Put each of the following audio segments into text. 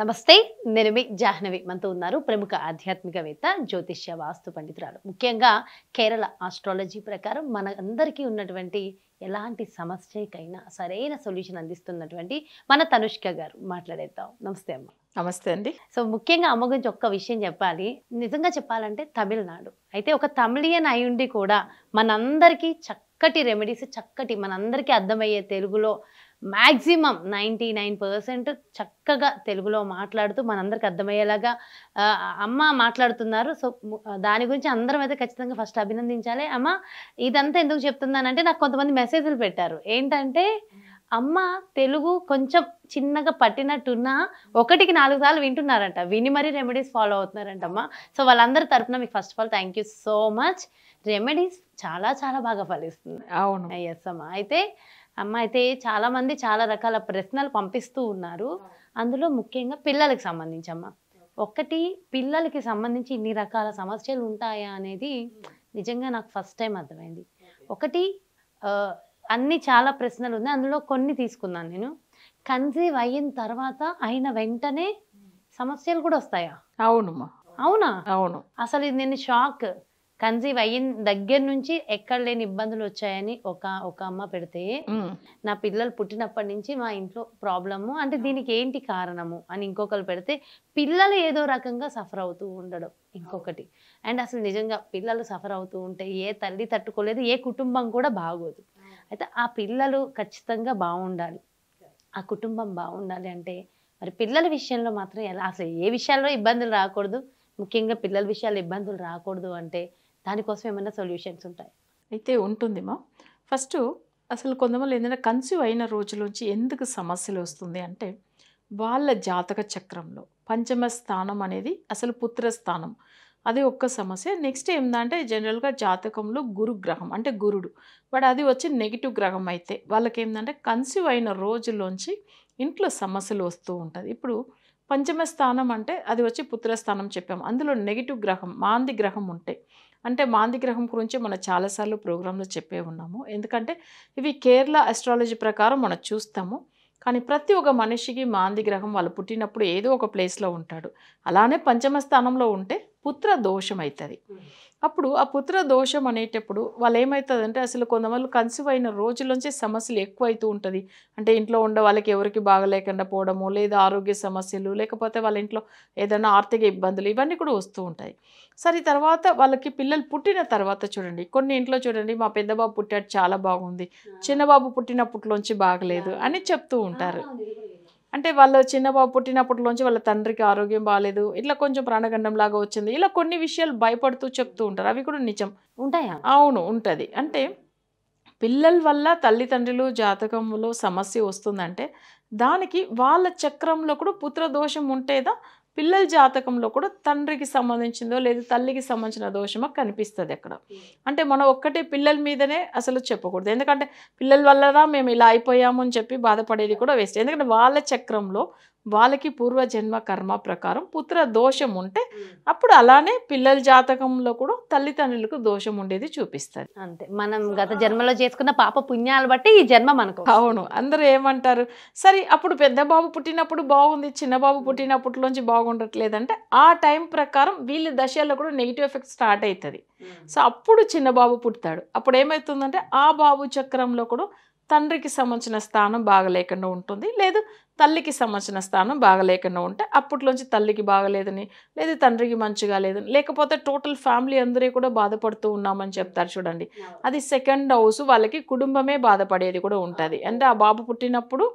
నమస్తే నేను మీ జాహ్నవి మనతో ఉన్నారు ప్రముఖ ఆధ్యాత్మికవేత్త జ్యోతిష్య వాస్తు పండితురాలు ముఖ్యంగా కేరళ ఆస్ట్రాలజీ ప్రకారం మన అందరికీ ఉన్నటువంటి ఎలాంటి సమస్యకైనా సరైన సొల్యూషన్ అందిస్తున్నటువంటి మన తనుష్క గారు మాట్లాడేద్దాం నమస్తే అమ్మ నమస్తే అండి సో ముఖ్యంగా అమ్మ గురించి ఒక్క విషయం చెప్పాలి నిజంగా చెప్పాలంటే తమిళనాడు అయితే ఒక తమిళియన్ అయి కూడా మనందరికీ చక్కటి రెమెడీస్ చక్కటి మనందరికీ అర్థమయ్యే తెలుగులో మ్యాక్సిమం నైంటీ నైన్ పర్సెంట్ చక్కగా తెలుగులో మాట్లాడుతూ మనందరికి అర్థమయ్యేలాగా అమ్మ మాట్లాడుతున్నారు సో దాని గురించి అందరం అయితే ఖచ్చితంగా ఫస్ట్ అభినందించాలి అమ్మ ఇదంతా ఎందుకు చెప్తున్నానంటే నాకు కొంతమంది మెసేజ్లు పెట్టారు ఏంటంటే అమ్మ తెలుగు కొంచెం చిన్నగా పట్టినట్టున్నా ఒకటికి నాలుగు సార్లు వింటున్నారంట విని మరీ రెమెడీస్ ఫాలో అవుతున్నారంట అమ్మ సో వాళ్ళందరి తరఫున మీకు first of all thank so much remedies చాలా చాలా బాగా ఫలిస్తుంది అవును ఎస్ అమ్మ అయితే అమ్మ అయితే చాలామంది చాలా రకాల ప్రశ్నలు పంపిస్తూ ఉన్నారు అందులో ముఖ్యంగా పిల్లలకు సంబంధించి అమ్మ ఒకటి పిల్లలకి సంబంధించి ఇన్ని రకాల సమస్యలు ఉంటాయా అనేది నిజంగా నాకు ఫస్ట్ టైం అర్థమైంది ఒకటి అన్ని చాలా ప్రశ్నలు ఉన్నాయి అందులో కొన్ని తీసుకున్నాను నేను కన్సీవ్ అయిన తర్వాత అయిన వెంటనే సమస్యలు కూడా వస్తాయా అవునమ్మా అవునా అవును అసలు ఇది నేను షాక్ కన్సీవ్ అయిన దగ్గర నుంచి ఎక్కడ లేని ఇబ్బందులు వచ్చాయని ఒక ఒక అమ్మ పెడితే నా పిల్లలు పుట్టినప్పటి నుంచి మా ఇంట్లో ప్రాబ్లము అంటే దీనికి ఏంటి కారణము అని ఇంకొకరు పెడితే పిల్లలు ఏదో రకంగా సఫర్ అవుతూ ఉండడం ఇంకొకటి అండ్ అసలు నిజంగా పిల్లలు సఫర్ అవుతూ ఉంటే ఏ తల్లి తట్టుకోలేదు ఏ కుటుంబం కూడా బాగోదు అయితే ఆ పిల్లలు ఖచ్చితంగా బాగుండాలి ఆ కుటుంబం బాగుండాలి అంటే మరి పిల్లల విషయంలో మాత్రం ఎలా అసలు ఏ విషయాల్లో ఇబ్బందులు రాకూడదు ముఖ్యంగా పిల్లల విషయాలు ఇబ్బందులు రాకూడదు అంటే దానికోసం ఏమైనా సొల్యూషన్స్ ఉంటాయి అయితే మా ఫస్ట్ అసలు కొంతమంది ఏంటంటే కన్సీవ్ అయిన రోజులోంచి ఎందుకు సమస్యలు వస్తుంది అంటే వాళ్ళ జాతక చక్రంలో పంచమ స్థానం అనేది అసలు పుత్ర స్థానం అది ఒక్క సమస్య నెక్స్ట్ ఏంటంటే జనరల్గా జాతకంలో గురుగ్రహం అంటే గురుడు బట్ అది వచ్చి నెగిటివ్ గ్రహం అయితే వాళ్ళకి ఏంటంటే కన్సీవ్ అయిన రోజుల్లోంచి ఇంట్లో సమస్యలు వస్తూ ఉంటుంది ఇప్పుడు పంచమ స్థానం అంటే అది వచ్చి పుత్రస్థానం చెప్పాము అందులో నెగిటివ్ గ్రహం మాంది గ్రహం ఉంటే అంటే మాంది గ్రహం గురించి మనం చాలాసార్లు ప్రోగ్రామ్లో చెప్పే ఉన్నాము ఎందుకంటే ఇవి కేరళ అస్ట్రాలజీ ప్రకారం మనం చూస్తాము కానీ ప్రతి ఒక్క మనిషికి మాంది గ్రహం వాళ్ళు పుట్టినప్పుడు ఏదో ఒక ప్లేస్లో ఉంటాడు అలానే పంచమ స్థానంలో ఉంటే పుత్ర దోషం అవుతుంది అప్పుడు ఆ పుత్ర దోషం అనేటప్పుడు వాళ్ళు ఏమవుతుందంటే అసలు కొంతమంది కన్సీవ్ అయిన రోజులోంచి సమస్యలు ఎక్కువైతూ ఉంటుంది అంటే ఇంట్లో ఉండే వాళ్ళకి ఎవరికి బాగలేకుండా పోవడము లేదా ఆరోగ్య సమస్యలు లేకపోతే వాళ్ళ ఇంట్లో ఏదైనా ఆర్థిక ఇబ్బందులు ఇవన్నీ కూడా వస్తూ ఉంటాయి సరే తర్వాత వాళ్ళకి పిల్లలు పుట్టిన తర్వాత చూడండి కొన్ని ఇంట్లో చూడండి మా పెద్దబాబు పుట్టాడు చాలా బాగుంది చిన్నబాబు పుట్టినప్పటిలోంచి బాగలేదు అని చెప్తూ ఉంటారు అంటే వాళ్ళ చిన్న బాబు నుంచి వాళ్ళ తండ్రికి ఆరోగ్యం బాగాలేదు ఇట్లా కొంచెం ప్రాణగండం లాగా వచ్చింది ఇలా కొన్ని విషయాలు భయపడుతూ చెప్తూ ఉంటారు అవి కూడా నిజం ఉంటాయా అవును ఉంటుంది అంటే పిల్లల వల్ల తల్లిదండ్రులు జాతకంలో సమస్య వస్తుందంటే దానికి వాళ్ళ చక్రంలో కూడా పుత్రదోషం ఉంటేదా పిల్లల జాతకంలో కూడా తండ్రికి సంబంధించిందో లేదా తల్లికి సంబంధించిన దోషమో కనిపిస్తుంది అక్కడ అంటే మనం ఒక్కటే పిల్లల మీదనే అసలు చెప్పకూడదు ఎందుకంటే పిల్లల వల్లరా మేము ఇలా అయిపోయాము అని చెప్పి బాధపడేది కూడా వేస్ట్ ఎందుకంటే వాళ్ళ చక్రంలో వాళ్ళకి పూర్వజన్మ కర్మ ప్రకారం పుత్ర దోషం ఉంటే అప్పుడు అలానే పిల్లల జాతకంలో కూడా తల్లిదండ్రులకు దోషం ఉండేది చూపిస్తారు అంతే మనం గత జన్మలో చేసుకున్న పాప పుణ్యాలు బట్టి ఈ జన్మ మనకు అవును అందరూ ఏమంటారు సరే అప్పుడు పెద్ద బాబు పుట్టినప్పుడు బాగుంది చిన్న బాబు నుంచి బాగుండట్లేదంటే ఆ టైం ప్రకారం వీళ్ళ దశల్లో కూడా నెగిటివ్ ఎఫెక్ట్ స్టార్ట్ అవుతుంది సో అప్పుడు చిన్న బాబు పుడతాడు అప్పుడు ఏమవుతుందంటే ఆ బాబు చక్రంలో కూడా తండ్రికి సంబంధించిన స్థానం బాగలేకుండా ఉంటుంది లేదు తల్లికి సంబంధించిన స్థానం బాగలేకుండా ఉంటే అప్పట్లోంచి తల్లికి బాగలేదని లేదు తండ్రికి మంచిగా లేదని లేకపోతే టోటల్ ఫ్యామిలీ అందరూ కూడా బాధపడుతూ ఉన్నామని చెప్తారు చూడండి అది సెకండ్ హౌస్ వాళ్ళకి కుటుంబమే బాధపడేది కూడా ఉంటుంది అంటే ఆ బాబు పుట్టినప్పుడు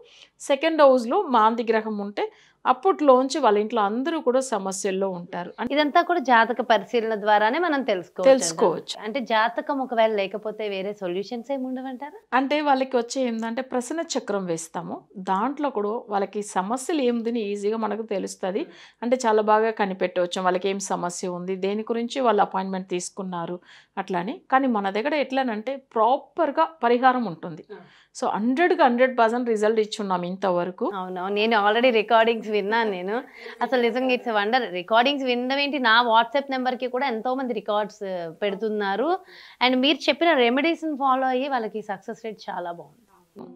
సెకండ్ హౌస్లో మాంది గ్రహం ఉంటే అప్పట్లోంచి వాళ్ళ ఇంట్లో అందరూ కూడా సమస్యల్లో ఉంటారు ఇదంతా కూడా జాతక పరిశీలన ద్వారానే మనం తెలుసుకో తెలుసుకోవచ్చు అంటే జాతకం ఒకవేళ లేకపోతే వేరే సొల్యూషన్స్ ఏమి ఉండవంటారా అంటే వాళ్ళకి వచ్చే ఏంటంటే ప్రసన్న చక్రం వేస్తాము దాంట్లో కూడా వాళ్ళకి సమస్యలు ఏముందని ఈజీగా మనకు తెలుస్తుంది అంటే చాలా బాగా కనిపెట్టవచ్చు వాళ్ళకి ఏం సమస్య ఉంది దేని గురించి వాళ్ళు అపాయింట్మెంట్ తీసుకున్నారు అట్లానే కానీ మన దగ్గర ఎట్లానంటే ప్రాపర్గా పరిహారం ఉంటుంది సో కి హండ్రెడ్ పర్సెంట్ రిజల్ట్ ఇచ్చున్నాం ఇంతవరకు అవును నేను ఆల్రెడీ రికార్డింగ్స్ విన్నాను నేను అసలు నిజంగా ఇట్స్ వండర్ రికార్డింగ్స్ వినడం ఏంటి నా వాట్సాప్ నెంబర్కి కూడా ఎంతోమంది రికార్డ్స్ uh, పెడుతున్నారు అండ్ మీరు చెప్పిన రెమెడీస్ని ఫాలో అయ్యి వాళ్ళకి సక్సెస్ రేట్ చాలా బాగుంది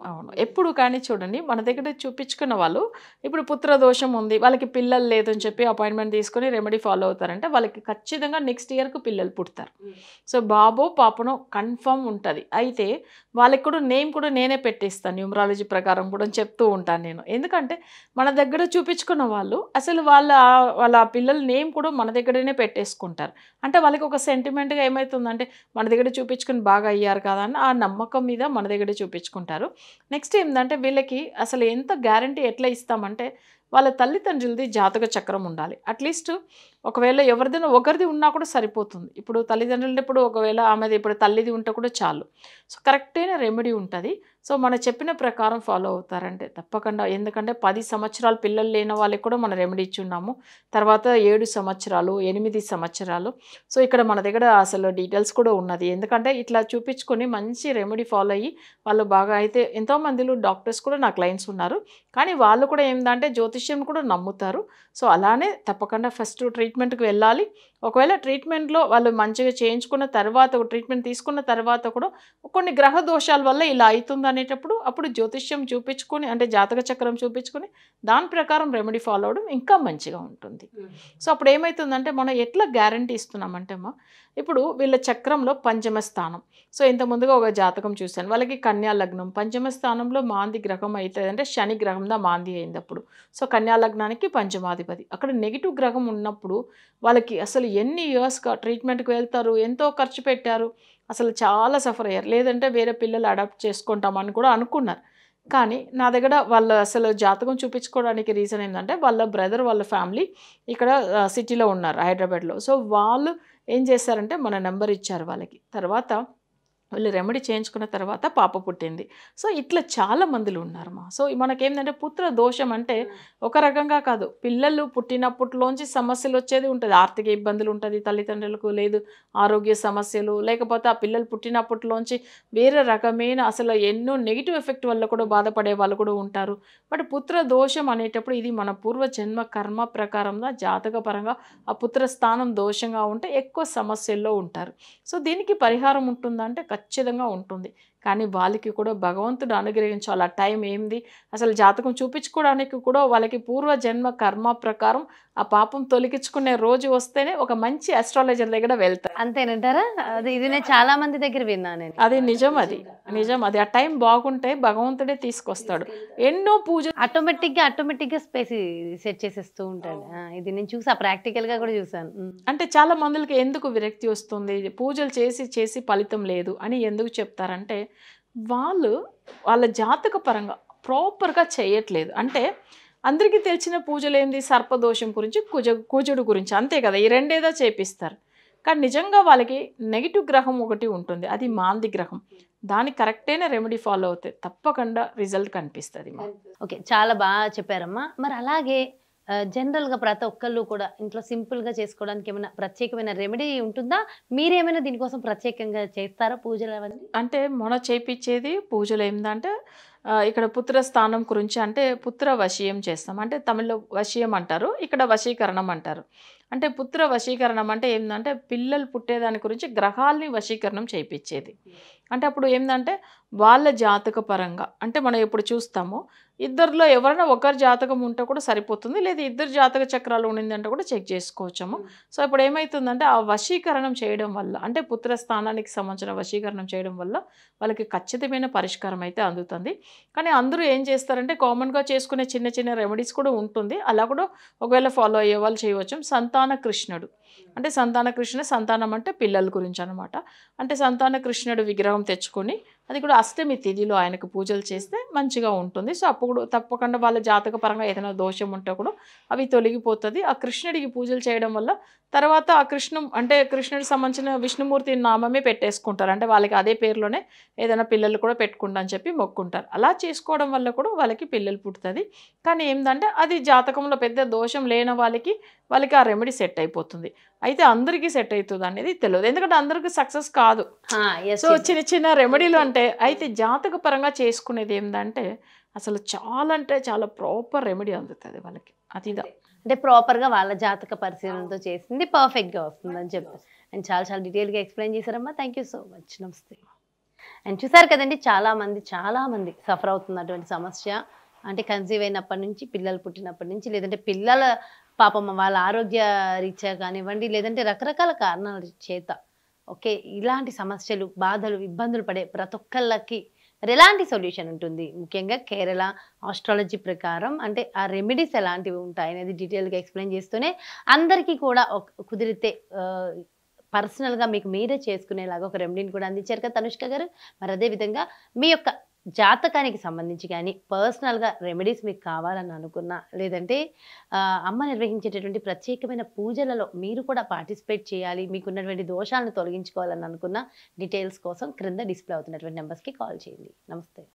అవును ఎప్పుడు కానీ చూడండి మన దగ్గర చూపించుకున్న వాళ్ళు ఇప్పుడు పుత్ర దోషం ఉంది వాళ్ళకి పిల్లలు లేదని చెప్పి అపాయింట్మెంట్ తీసుకొని రెమెడీ ఫాలో అవుతారంటే వాళ్ళకి ఖచ్చితంగా నెక్స్ట్ ఇయర్కు పిల్లలు పుడతారు సో బాబో పాపనో కన్ఫర్మ్ ఉంటుంది అయితే వాళ్ళకి కూడా నేమ్ కూడా నేనే పెట్టేస్తాను న్యూమరాలజీ ప్రకారం కూడా చెప్తూ ఉంటాను నేను ఎందుకంటే మన దగ్గర చూపించుకున్న వాళ్ళు అసలు వాళ్ళ వాళ్ళ పిల్లల నేమ్ కూడా మన దగ్గరనే పెట్టేసుకుంటారు అంటే వాళ్ళకి ఒక సెంటిమెంట్గా ఏమవుతుందంటే మన దగ్గర చూపించుకుని బాగా అయ్యారు కదా అని ఆ నమ్మకం మీద మన దగ్గర చూపించుకుంటారు నెక్స్ట్ ఏంటంటే వీళ్ళకి అసలు ఎంత గ్యారంటీ ఎట్లా ఇస్తామంటే వాళ్ళ తల్లిదండ్రులది జాతక చక్రం ఉండాలి అట్లీస్ట్ ఒకవేళ ఎవరిదైనా ఒకరిది ఉన్నా కూడా సరిపోతుంది ఇప్పుడు తల్లిదండ్రులది ఇప్పుడు ఒకవేళ ఆమెది ఇప్పుడు తల్లిది ఉంటే కూడా చాలు సో కరెక్టైన రెమెడీ ఉంటుంది సో మనం చెప్పిన ప్రకారం ఫాలో అవుతారంటే తప్పకుండా ఎందుకంటే పది సంవత్సరాలు పిల్లలు లేని వాళ్ళకి కూడా మనం రెమెడీ ఇచ్చున్నాము తర్వాత ఏడు సంవత్సరాలు ఎనిమిది సంవత్సరాలు సో ఇక్కడ మన దగ్గర అసలు డీటెయిల్స్ కూడా ఉన్నది ఎందుకంటే ఇట్లా చూపించుకొని మంచి రెమెడీ ఫాలో అయ్యి వాళ్ళు బాగా అయితే ఎంతోమందిలో డాక్టర్స్ కూడా నా క్లయింట్స్ ఉన్నారు కానీ వాళ్ళు కూడా ఏంటంటే జ్యోతిష్యం కూడా నమ్ముతారు సో అలానే తప్పకుండా ఫస్ట్ ట్రీట్మెంట్కి వెళ్ళాలి ఒకవేళ ట్రీట్మెంట్లో వాళ్ళు మంచిగా చేయించుకున్న తర్వాత ట్రీట్మెంట్ తీసుకున్న తర్వాత కూడా కొన్ని గ్రహ దోషాల వల్ల ఇలా అవుతుందని అనేటప్పుడు అప్పుడు జ్యోతిష్యం చూపించుకొని అంటే జాతక చక్రం చూపించుకొని దాని ప్రకారం రెమెడీ ఫాలో అవడం ఇంకా మంచిగా ఉంటుంది సో hmm. అప్పుడు ఏమవుతుందంటే మనం ఎట్లా గ్యారంటీ ఇస్తున్నామంటే మా ఇప్పుడు వీళ్ళ చక్రంలో పంచమ స్థానం సో ఇంత ముందుగా ఒక జాతకం చూశాను వాళ్ళకి కన్యా లగ్నం పంచమ స్థానంలో మాంది గ్రహం అవుతుంది అంటే శని దా మాంది అయింది అప్పుడు సో కన్యా లగ్నానికి పంచమాధిపతి అక్కడ నెగిటివ్ గ్రహం ఉన్నప్పుడు వాళ్ళకి అసలు ఎన్ని ఇయర్స్గా ట్రీట్మెంట్కి వెళ్తారు ఎంతో ఖర్చు పెట్టారు అసలు చాలా సఫర్ అయ్యారు లేదంటే వేరే పిల్లలు అడాప్ట్ చేసుకుంటామని కూడా అనుకున్నారు కానీ నా దగ్గర వాళ్ళు అసలు జాతకం చూపించుకోవడానికి రీజన్ ఏంటంటే వాళ్ళ బ్రదర్ వాళ్ళ ఫ్యామిలీ ఇక్కడ సిటీలో ఉన్నారు హైదరాబాద్లో సో వాళ్ళు ఏం చేశారంటే మన నెంబర్ ఇచ్చారు వాళ్ళకి తర్వాత వీళ్ళు రెమెడీ చేయించుకున్న తర్వాత పాప పుట్టింది సో ఇట్లా చాలా మందిలు ఉన్నారు సో మనకేంటంటే పుత్ర దోషం అంటే ఒక రకంగా కాదు పిల్లలు పుట్టినప్పటిలోంచి సమస్యలు వచ్చేది ఉంటుంది ఆర్థిక ఇబ్బందులు ఉంటుంది తల్లిదండ్రులకు లేదు ఆరోగ్య సమస్యలు లేకపోతే ఆ పిల్లలు పుట్టినప్పటిలోంచి వేరే రకమైన అసలు ఎన్నో నెగిటివ్ ఎఫెక్ట్ వల్ల కూడా బాధపడే వాళ్ళు కూడా ఉంటారు బట్ పుత్ర దోషం అనేటప్పుడు ఇది మన పూర్వ జన్మ కర్మ ప్రకారంగా జాతక పరంగా ఆ పుత్ర స్థానం దోషంగా ఉంటే ఎక్కువ సమస్యల్లో ఉంటారు సో దీనికి పరిహారం ఉంటుందంటే ఖచ్చితంగా ఉంటుంది కానీ వాళ్ళకి కూడా భగవంతుడు అనుగ్రహించాలి ఆ టైం ఏంది అసలు జాతకం చూపించుకోవడానికి కూడా వాళ్ళకి పూర్వజన్మ కర్మ ప్రకారం ఆ పాపం తొలగించుకునే రోజు వస్తేనే ఒక మంచి అస్ట్రాలజర్ దగ్గర వెళ్తారు అంతేనంటారా అది ఇది నేను చాలా మంది దగ్గర విన్నాను అది నిజం అది నిజం అది ఆ టైం బాగుంటే భగవంతుడే తీసుకొస్తాడు ఎన్నో పూజ ఆటోమేటిక్ గా ఆటోమేటిక్ గా స్పేస్ సెట్ చేసేస్తూ ఉంటాడు ఇది నేను చూసా ప్రాక్టికల్ గా కూడా చూసాను అంటే చాలా మందులకి ఎందుకు విరక్తి వస్తుంది పూజలు చేసి చేసి ఫలితం లేదు అని ఎందుకు చెప్తారంటే వాళ్ళు వాళ్ళ జాతక పరంగా ప్రాపర్గా చేయట్లేదు అంటే అందరికీ తెలిసిన పూజలు ఏంది సర్పదోషం గురించి కుజ కుజుడు గురించి అంతే కదా ఈ రెండేదో చేపిస్తారు కానీ నిజంగా వాళ్ళకి నెగిటివ్ గ్రహం ఒకటి ఉంటుంది అది మాంది గ్రహం దానికి కరెక్టైన రెమెడీ ఫాలో అవుతాయి తప్పకుండా రిజల్ట్ కనిపిస్తుంది ఓకే చాలా బాగా చెప్పారమ్మా మరి అలాగే జనరల్గా ప్రతి ఒక్కళ్ళు కూడా ఇంట్లో సింపుల్గా చేసుకోవడానికి ఏమైనా ప్రత్యేకమైన రెమెడీ ఉంటుందా మీరేమైనా దీనికోసం ప్రత్యేకంగా చేస్తారా పూజలు అవన్నీ అంటే మొన చేయించేది పూజలు ఏంటంటే ఇక్కడ పుత్ర స్థానం గురించి అంటే పుత్ర వశీయం చేస్తాం అంటే తమిళ్లో వశీయం అంటారు ఇక్కడ వశీకరణం అంటారు అంటే పుత్ర వశీకరణం అంటే ఏంటంటే పిల్లలు పుట్టేదాని గురించి గ్రహాల్ని వశీకరణం చేయించేది అంటే అప్పుడు ఏంటంటే వాళ్ళ జాతక పరంగా అంటే మనం ఎప్పుడు చూస్తాము ఇద్దరిలో ఎవరైనా ఒకరి జాతకం ఉంటే కూడా సరిపోతుంది లేదా ఇద్దరు జాతక చక్రాలు ఉండిందంటే కూడా చెక్ చేసుకోవచ్చాము సో ఇప్పుడు ఏమవుతుందంటే ఆ వశీకరణం చేయడం వల్ల అంటే పుత్ర స్థానానికి సంబంధించిన వశీకరణం చేయడం వల్ల వాళ్ళకి ఖచ్చితమైన పరిష్కారం అయితే అందుతుంది కానీ అందరూ ఏం చేస్తారంటే కామన్గా చేసుకునే చిన్న చిన్న రెమెడీస్ కూడా ఉంటుంది అలా కూడా ఒకవేళ ఫాలో అయ్యే వాళ్ళు చేయవచ్చు సంతాన కృష్ణుడు అంటే సంతాన కృష్ణ సంతానం అంటే పిల్లల గురించి అనమాట అంటే సంతాన కృష్ణుడు విగ్రహం తెచ్చుకొని అది కూడా అష్టమి తిథిలో ఆయనకు పూజలు చేస్తే మంచిగా ఉంటుంది సో అప్పుడు తప్పకుండా వాళ్ళ జాతక పరంగా ఏదైనా దోషం ఉంటే కూడా అవి తొలగిపోతుంది ఆ కృష్ణుడికి పూజలు చేయడం వల్ల తర్వాత ఆ కృష్ణ అంటే కృష్ణుడికి సంబంధించిన విష్ణుమూర్తి నామమే పెట్టేసుకుంటారు అంటే వాళ్ళకి అదే పేరులోనే ఏదైనా పిల్లలు కూడా పెట్టుకుంటా అని చెప్పి మొక్కుంటారు అలా చేసుకోవడం వల్ల కూడా వాళ్ళకి పిల్లలు పుట్టుతుంది కానీ ఏంటంటే అది జాతకంలో పెద్ద దోషం లేని వాళ్ళకి వాళ్ళకి ఆ రెమెడీ సెట్ అయిపోతుంది అయితే అందరికీ సెట్ అవుతుంది అనేది తెలియదు ఎందుకంటే అందరికీ సక్సెస్ కాదు సో చిన్న చిన్న రెమెడీలు అంటే అయితే జాతక పరంగా చేసుకునేది ఏంటంటే అసలు చాలా అంటే చాలా ప్రాపర్ రెమెడీ అందుతుంది వాళ్ళకి అతిదా అంటే ప్రాపర్గా వాళ్ళ జాతక పరిశీలనతో చేసింది పర్ఫెక్ట్గా వస్తుందని చెప్పి అండ్ చాలా చాలా డీటెయిల్గా ఎక్స్ప్లెయిన్ చేశారమ్మా థ్యాంక్ యూ సో మచ్ నమస్తే అండ్ చూసారు కదండి చాలామంది చాలామంది సఫర్ అవుతున్నటువంటి సమస్య అంటే కన్సీవ్ అయినప్పటి నుంచి పిల్లలు పుట్టినప్పటి నుంచి లేదంటే పిల్లల పాపమ్మ వాళ్ళ ఆరోగ్య రీత్యా కానివ్వండి లేదంటే రకరకాల కారణాల చేత ఓకే ఇలాంటి సమస్యలు బాధలు ఇబ్బందులు పడే ప్రతి ఒక్కళ్ళకి మరి ఎలాంటి సొల్యూషన్ ఉంటుంది ముఖ్యంగా కేరళ ఆస్ట్రాలజీ ప్రకారం అంటే ఆ రెమెడీస్ ఎలాంటివి ఉంటాయి అనేది డీటెయిల్గా ఎక్స్ప్లెయిన్ చేస్తూనే అందరికీ కూడా ఒక కుదిరితే పర్సనల్గా మీకు మీరే చేసుకునేలాగా ఒక రెమెడీని కూడా అందించారు కదా తనుష్క గారు మరి అదేవిధంగా మీ యొక్క జాతకానికి సంబంధించి కానీ పర్సనల్గా రెమెడీస్ మీకు కావాలని అనుకున్నా లేదంటే అమ్మ నిర్వహించేటటువంటి ప్రత్యేకమైన పూజలలో మీరు కూడా పార్టిసిపేట్ చేయాలి మీకున్నటువంటి దోషాలను తొలగించుకోవాలని అనుకున్న డీటెయిల్స్ కోసం క్రింద డిస్ప్లే అవుతున్నటువంటి నెంబర్స్కి కాల్ చేయండి నమస్తే